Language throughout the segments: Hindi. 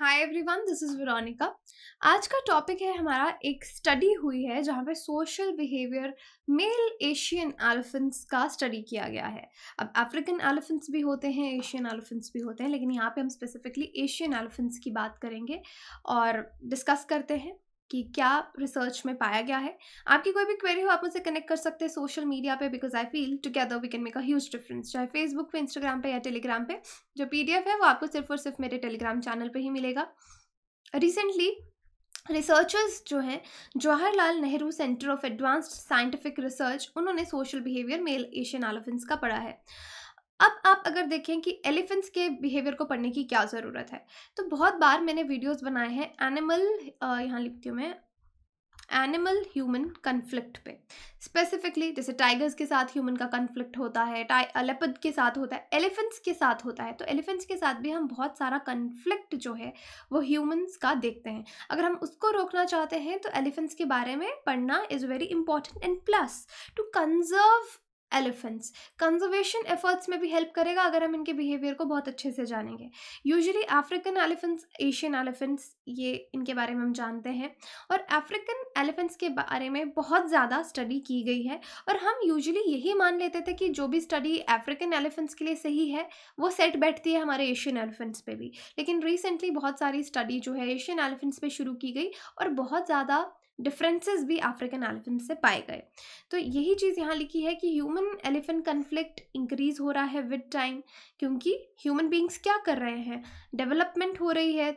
Hi everyone this is Veronica आज का टॉपिक है हमारा एक स्टडी हुई है जहाँ पे social behaviour male Asian elephants का स्टडी किया गया है अब अफ्रीकन एलिफेंट्स भी होते हैं एशियन एलिफेंट्स भी होते हैं लेकिन यहाँ पे हम स्पेसिफिकली एशियन एलिफेंट्स की बात करेंगे और डिस्कस करते हैं कि क्या रिसर्च में पाया गया है आपकी कोई भी क्वेरी हो आप मुझसे कनेक्ट कर सकते हैं सोशल मीडिया पे because I feel together we can make a huge difference चाहे फेसबुक पे इंस्टाग्राम पे या टेलीग्राम पे जो पीडीएफ है वो आपको सिर्फ और सिर्फ मेरे टेलीग्राम चैनल पे ही मिलेगा रिसेंटली रिसर्चर्स जो हैं Jawaharlal Nehru centre of advanced scientific research उन्होंने social behaviour male Asian elephants का पढ़ा है अब आप अगर देखें कि एलिफेंट्स के बिहेवियर को पढ़ने की क्या ज़रूरत है तो बहुत बार मैंने वीडियोस बनाए हैं एनिमल यहाँ लिखती हूँ मैं एनिमल ह्यूमन कन्फ्लिक्ट पे स्पेसिफिकली जैसे टाइगर्स के साथ ह्यूमन का कन्फ्लिक्ट होता है लेपद के साथ होता है एलिफेंट्स के साथ होता है तो एलिफेंट्स के साथ भी हम बहुत सारा कन्फ्लिक्ट जो है वो ह्यूमन्स का देखते हैं अगर हम उसको रोकना चाहते हैं तो एलिफेंट्स के बारे में पढ़ना is very important and plus to conserve elephants conservation efforts में भी हेल्प करेगा अगर हम इनके बिहेवियर को बहुत अच्छे से जानेंगे usually African elephants Asian elephants ये इनके बारे में हम जानते हैं और अफ्रीकन एलिफेंट्स के बारे में बहुत ज़्यादा स्टडी की गई है और हम यूजुअली यही मान लेते थे कि जो भी स्टडी अफ्रीकन एलिफेंट्स के लिए सही है वो सेट बैठती है हमारे एशियन एलिफेंट्स पर भी लेकिन रिसेंटली बहुत सारी स्टडी जो है एशियन एलिफेंट्स पर शुरू की गई और बहुत ज़्यादा डिफरेंसेस भी अफ्रीकन एलिफेंट से पाए गए तो यही चीज़ यहाँ लिखी है कि ह्यूमन एलिफेंट कन्फ्लिक्ट इंक्रीज हो रहा है विद टाइम क्योंकि ह्यूमन बींग्स क्या कर रहे हैं डेवलपमेंट हो रही है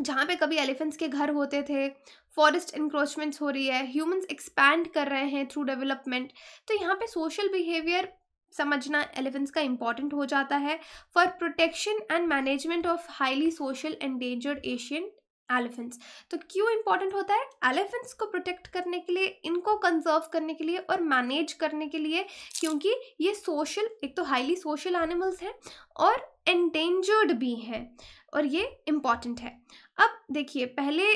जहाँ पे कभी एलिफेंट्स के घर होते थे फॉरेस्ट इंक्रोचमेंट्स हो रही है ह्यूमंस एक्सपैंड कर रहे हैं थ्रू डेवलपमेंट तो यहाँ पे सोशल बिहेवियर समझना एलिफेंट्स का इम्पॉर्टेंट हो जाता है for protection and management of highly social endangered Asian elephants तो क्यों इंपॉर्टेंट होता है एलिफेंट्स को प्रोटेक्ट करने के लिए इनको कंजर्व करने के लिए और मैनेज करने के लिए क्योंकि ये सोशल एक तो हाईली सोशल एनिमल्स हैं और एंडेंजर्ड भी हैं और ये इम्पॉर्टेंट है अब देखिए पहले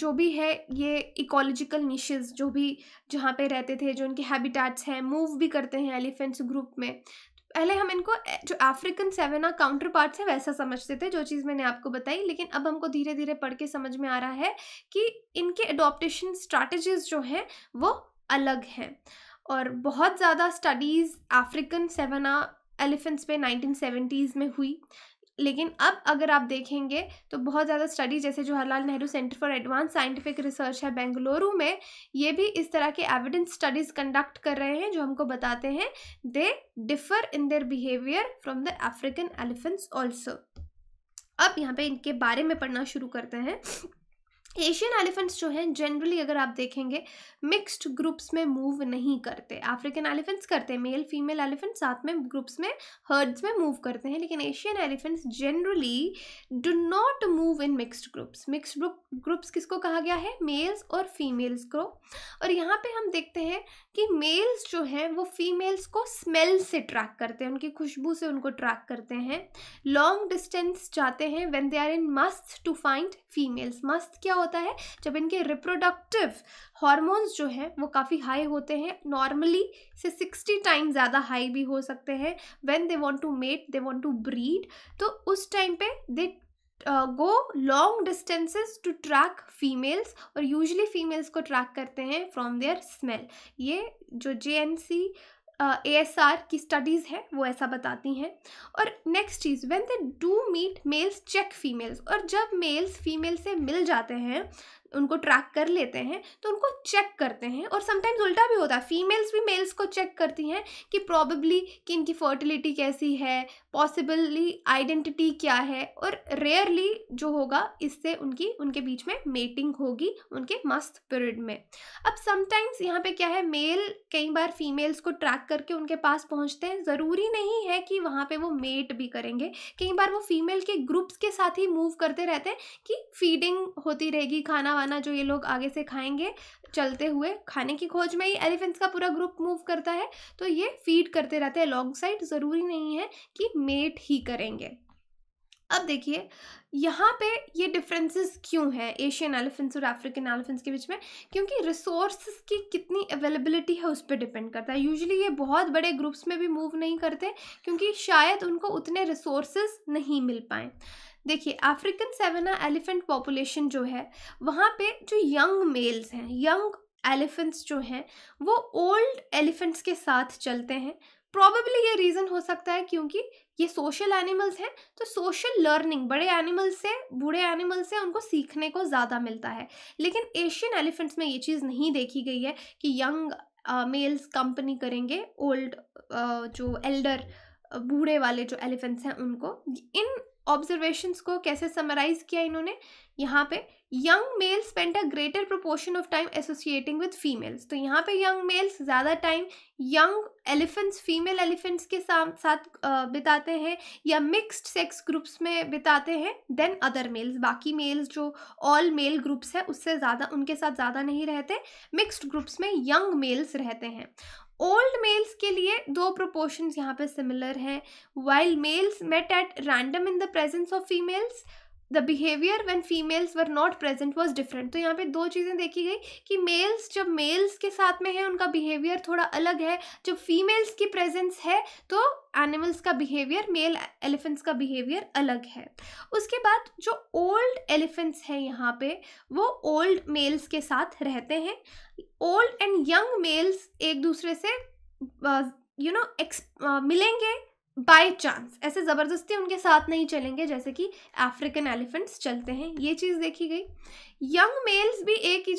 जो भी है ये इकोलॉजिकल निशेज जो भी जहाँ पे रहते थे जो उनके हैबिटाट्स हैं मूव भी करते हैं एलिफेंट्स ग्रुप में पहले हम इनको जो अफ्रीकन सेवेना काउंटर पार्ट है वैसा समझते थे जो चीज़ मैंने आपको बताई लेकिन अब हमको धीरे धीरे पढ़ के समझ में आ रहा है कि इनके एडोप्टेशन स्ट्रैटेजीज जो हैं वो अलग हैं और बहुत ज़्यादा स्टडीज़ अफ्रीकन सेवेना एलिफेंट्स पे 1970s में हुई लेकिन अब अगर आप देखेंगे तो बहुत ज़्यादा स्टडी जैसे Jawaharlal Nehru centre for advance scientific research है बेंगलुरु में ये भी इस तरह के एविडेंस स्टडीज़ कंडक्ट कर रहे हैं जो हमको बताते हैं they differ in their behaviour from the African elephants also अब यहाँ पे इनके बारे में पढ़ना शुरू करते हैं एशियन एलिफेंट्स जो हैं जनरली अगर आप देखेंगे मिक्स्ड ग्रुप्स में मूव नहीं करते अफ्रीकन एलिफेंट्स करते हैं मेल फीमेल एलिफेंट साथ में ग्रुप्स में हर्ड्स में मूव करते हैं लेकिन Asian elephants generally do not move in mixed groups mixed groups किसको कहा गया है मेल्स और फीमेल्स को और यहाँ पर हम देखते हैं कि मेल्स जो हैं वो फीमेल्स को स्मेल से ट्रैक करते हैं उनकी खुशबू से उनको ट्रैक करते हैं लॉन्ग डिस्टेंस जाते हैं वेन दे आर इन मस्त टू फाइंड फीमेल्स मस्त क्या होता है जब इनके रिप्रोडक्टिव हॉर्मोन्स जो हैं वो काफ़ी हाई होते हैं नॉर्मली से सिक्सटी टाइम ज़्यादा हाई भी हो सकते हैं when they want to mate they want to breed तो उस टाइम पे they go long distances to track females और यूजली फीमेल्स को ट्रैक करते हैं फ्रॉम देयर स्मेल ये जो J N C A S R की स्टडीज़ है वो ऐसा बताती हैं और नेक्स्ट चीज़ when they do meet males check females और जब मेल्स फीमेल से मिल जाते हैं उनको ट्रैक कर लेते हैं तो उनको चेक करते हैं और समटाइम्स उल्टा भी होता है फीमेल्स भी मेल्स को चेक करती हैं कि प्रॉबेबली कि इनकी फर्टिलिटी कैसी है पॉसिबली आइडेंटिटी क्या है और रेयरली जो होगा इससे उनकी उनके बीच में मेटिंग होगी उनके मस्त पीरियड में अब समटाइम्स यहाँ पे क्या है मेल कई बार फीमेल्स को ट्रैक करके उनके पास पहुँचते हैं ज़रूरी नहीं है कि वहाँ पर वो मेट भी करेंगे कई बार वो फीमेल के ग्रुप्स के साथ ही मूव करते रहते हैं कि फीडिंग होती रहेगी खाना खाना जो ये लोग आगे से खाएंगे चलते हुए खाने की खोज में ही एलिफेंट्स का पूरा ग्रुप मूव करता है तो ये फीड करते रहते हैं लॉन्ग साइड ज़रूरी नहीं है कि मेट ही करेंगे अब देखिए यहाँ पे ये डिफरेंसेस क्यों है एशियन एलिफेंट्स और अफ्रीकन एलिफेंट्स के बीच में क्योंकि रिसोर्सेज की कितनी अवेलेबिलिटी है उस पर डिपेंड करता है यूजुअली ये बहुत बड़े ग्रुप्स में भी मूव नहीं करते क्योंकि शायद उनको उतने रिसोर्सेज नहीं मिल पाएँ देखिए अफ्रीकन सेवना एलिफेंट पॉपुलेशन जो है वहाँ पे जो यंग मेल्स हैं यंग एलिफेंट्स जो हैं वो ओल्ड एलिफेंट्स के साथ चलते हैं प्रॉबेबली ये रीज़न हो सकता है क्योंकि ये सोशल एनिमल्स हैं तो सोशल लर्निंग बड़े एनिमल्स से बूढ़े एनिमल्स से उनको सीखने को ज़्यादा मिलता है लेकिन एशियन एलिफेंट्स में ये चीज़ नहीं देखी गई है कि यंग मेल्स कंपनी करेंगे ओल्ड जो एल्डर बूढ़े वाले जो एलिफेंट्स हैं उनको इन ऑब्जर्वेशंस को कैसे समराइज़ किया इन्होंने यहाँ पे young male spend a greater proportion of time associating with females तो यहाँ पे यंग मेल्स ज़्यादा time young elephants female elephants के साथ साथ बिताते हैं या मिक्स्ड सेक्स ग्रुप्स में बिताते हैं देन अदर मेल्स बाकी मेल्स जो ऑल मेल ग्रुप्स है उससे ज़्यादा उनके साथ ज़्यादा नहीं रहते मिक्सड ग्रुप्स में यंग मेल्स रहते हैं ओल्ड मेल्स के लिए दो प्रोपोर्शंस यहाँ पे सिमिलर हैं wild males mate at random in the presence of females the behaviour when females were not present was different तो यहाँ पे दो चीज़ें देखी गई कि मेल्स जब मेल्स के साथ में है उनका बिहेवियर थोड़ा अलग है जब फीमेल्स की प्रेजेंस है तो एनिमल्स का बिहेवियर मेल एलिफेंट्स का बिहेवियर अलग है उसके बाद जो ओल्ड एलिफेंट्स हैं यहाँ पे वो ओल्ड मेल्स के साथ रहते हैं ओल्ड एंड यंग मेल्स एक दूसरे से यू नो एक्स मिलेंगे बाय चांस ऐसे ज़बरदस्ती उनके साथ नहीं चलेंगे जैसे कि अफ्रीकन एलिफेंट्स चलते हैं ये चीज़ देखी गई यंग मेल्स भी एक ही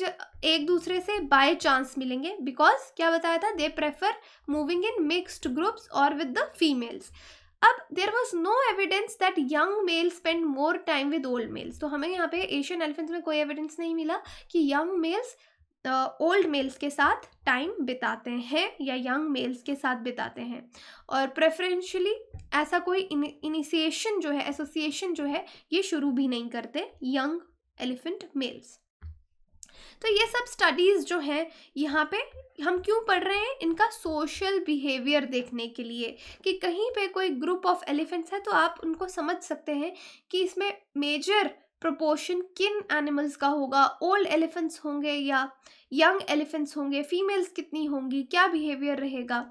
एक दूसरे से बाय चांस मिलेंगे बिकॉज क्या बताया था they prefer moving in mixed groups और विद द फीमेल्स अब there was no evidence that young male spend more time with old males तो हमें यहाँ पे एशियन एलिफेंट्स में कोई एविडेंस नहीं मिला कि यंग मेल्स ओल्ड मेल्स के साथ टाइम बिताते हैं या यंग मेल्स के साथ बिताते हैं और प्रेफरेंशली ऐसा कोई इनिशिएशन जो है एसोसिएशन जो है ये शुरू भी नहीं करते यंग एलिफेंट मेल्स तो ये सब स्टडीज़ जो हैं यहाँ पे हम क्यों पढ़ रहे हैं इनका सोशल बिहेवियर देखने के लिए कि कहीं पे कोई ग्रुप ऑफ एलिफेंट्स है तो आप उनको समझ सकते हैं कि इसमें मेजर प्रोपोर्शन किन एनिमल्स का होगा ओल्ड एलिफेंट्स होंगे या यंग एलिफेंट्स होंगे फीमेल्स कितनी होंगी क्या बिहेवियर रहेगा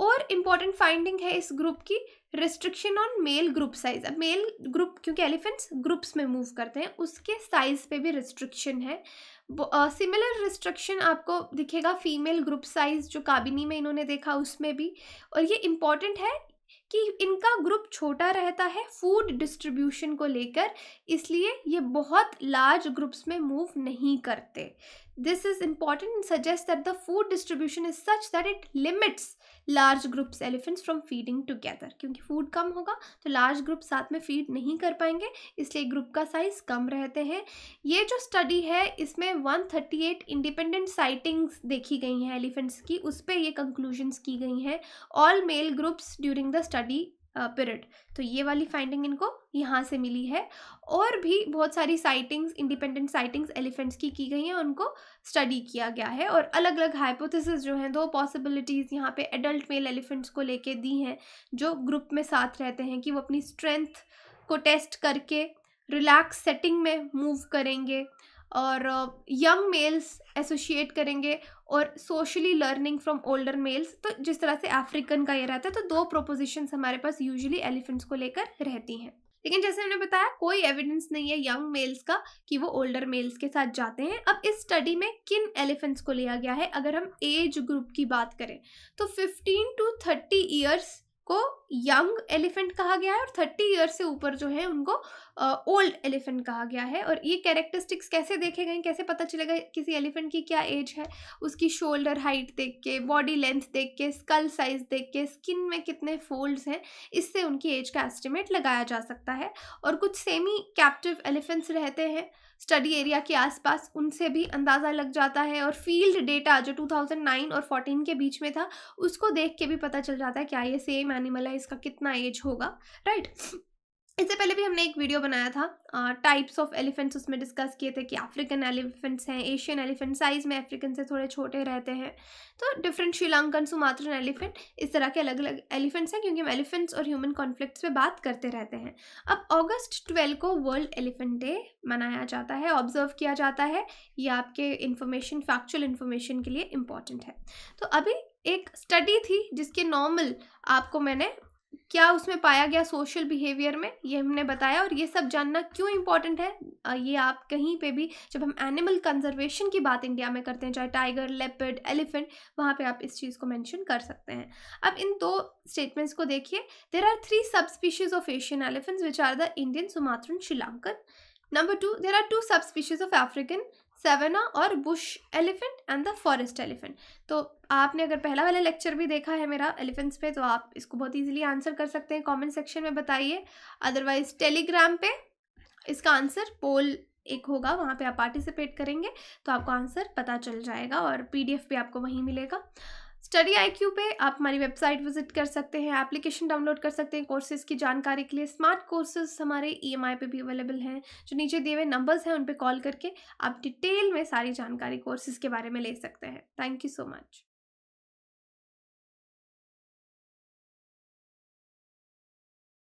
और इम्पॉर्टेंट फाइंडिंग है इस ग्रुप की restriction on male group size अब मेल ग्रुप क्योंकि एलिफेंट्स ग्रुप्स में मूव करते हैं उसके साइज पे भी रिस्ट्रिक्शन है सिमिलर uh, रिस्ट्रिक्शन आपको दिखेगा फीमेल ग्रुप साइज जो काबिनी में इन्होंने देखा उसमें भी और ये इम्पॉर्टेंट है कि इनका ग्रुप छोटा रहता है फूड डिस्ट्रीब्यूशन को लेकर इसलिए ये बहुत लार्ज ग्रुप्स में मूव नहीं करते This is important and suggests that the food distribution is such that it limits large groups elephants from feeding together. क्योंकि फूड कम होगा तो लार्ज ग्रुप साथ में फीड नहीं कर पाएंगे इसलिए ग्रुप का साइज कम रहते हैं ये जो स्टडी है इसमें 138 इंडिपेंडेंट साइटिंग्स देखी गई हैं एलिफेंट्स की उस पर ये कंक्लूजन्स की गई हैं all male groups during the study period तो ये वाली फाइंडिंग इनको यहाँ से मिली है और भी बहुत सारी साइटिंग्स इंडिपेंडेंट साइटिंग्स एलिफेंट्स की की गई हैं उनको स्टडी किया गया है और अलग अलग हाइपोथेसिस जो हैं दो पॉसिबिलिटीज़ यहाँ पे एडल्ट मेल एलिफेंट्स को लेके दी हैं जो ग्रुप में साथ रहते हैं कि वो अपनी स्ट्रेंथ को टेस्ट करके रिलैक्स सेटिंग में मूव करेंगे और यंग मेल्स एसोशिएट करेंगे और socially learning from older males तो जिस तरह से अफ्रीकन का ये रहता है तो दो प्रोपोजिशन हमारे पास यूजली एलिफेंट्स को लेकर रहती हैं लेकिन जैसे हमने बताया कोई एविडेंस नहीं है यंग मेल्स का कि वो ओल्डर मेल्स के साथ जाते हैं अब इस स्टडी में किन एलिफेंट्स को लिया गया है अगर हम एज ग्रुप की बात करें तो 15 टू 30 ईयर्स को यंग एलिफेंट कहा गया है और 30 ईयर्स से ऊपर जो है उनको ओल्ड एलिफेंट कहा गया है और ये कैरेक्टरिस्टिक्स कैसे देखे गए कैसे पता चलेगा किसी एलिफेंट की क्या एज है उसकी शोल्डर हाइट देख के बॉडी लेंथ देख के स्कल साइज देख के स्किन में कितने फोल्ड्स हैं इससे उनकी एज का एस्टिमेट लगाया जा सकता है और कुछ सेमी कैप्टिव एलिफेंट्स रहते हैं स्टडी एरिया के आसपास उनसे भी अंदाज़ा लग जाता है और फील्ड डेटा जो 2009 और 14 के बीच में था उसको देख के भी पता चल जाता है क्या ये सेम एनिमल है इसका कितना एज होगा राइट right? इससे पहले भी हमने एक वीडियो बनाया था टाइप्स ऑफ एलिफेंट्स उसमें डिस्कस किए थे कि अफ्रीकन एलिफेंट्स हैं एशियन एलिफेंट साइज़ में अफ्रीकन से थोड़े छोटे रहते हैं तो डिफरेंट श्रीलंकन सुमात्रन एलिफेंट इस तरह के अलग अलग एलिफेंट्स हैं क्योंकि हम एलिफेंट्स और ह्यूमन कॉन्फ्लिक्ट पे बात करते रहते हैं अब ऑगस्ट ट्वेल्व को वर्ल्ड एलिफेंट डे मनाया जाता है ऑब्जर्व किया जाता है ये आपके इन्फॉर्मेशन फैक्चुअल इन्फॉर्मेशन के लिए इम्पॉर्टेंट है तो अभी एक स्टडी थी जिसके नॉर्मल आपको मैंने क्या उसमें पाया गया सोशल बिहेवियर में ये हमने बताया और ये सब जानना क्यों इम्पोर्टेंट है ये आप कहीं पे भी जब हम एनिमल कंजर्वेशन की बात इंडिया में करते हैं चाहे टाइगर लेपर्ड एलिफेंट वहाँ पे आप इस चीज़ को मेंशन कर सकते हैं अब इन दो स्टेटमेंट्स को देखिए there are three subspecies of Asian elephants which are the Indian Sumatran Sri Lankan number two there are two subspecies of African savanna और bush elephant and the forest elephant तो आपने अगर पहला वाला लेक्चर भी देखा है मेरा एलिफेंट्स पे तो आप इसको बहुत इजीली आंसर कर सकते हैं कमेंट सेक्शन में बताइए अदरवाइज टेलीग्राम पे इसका आंसर पोल एक होगा वहाँ पे आप पार्टिसिपेट करेंगे तो आपको आंसर पता चल जाएगा और पी भी आपको वहीं मिलेगा स्टडी क्यू पे आप हमारी वेबसाइट विजिट कर सकते हैं एप्लीकेशन डाउनलोड कर सकते हैं कोर्सेज़ की जानकारी के लिए स्मार्ट कोर्सेज हमारे ईएमआई e पे भी अवेलेबल हैं जो नीचे दिए हुए नंबर्स हैं उन पर कॉल करके आप डिटेल में सारी जानकारी कोर्सेज़ के बारे में ले सकते हैं थैंक यू सो मच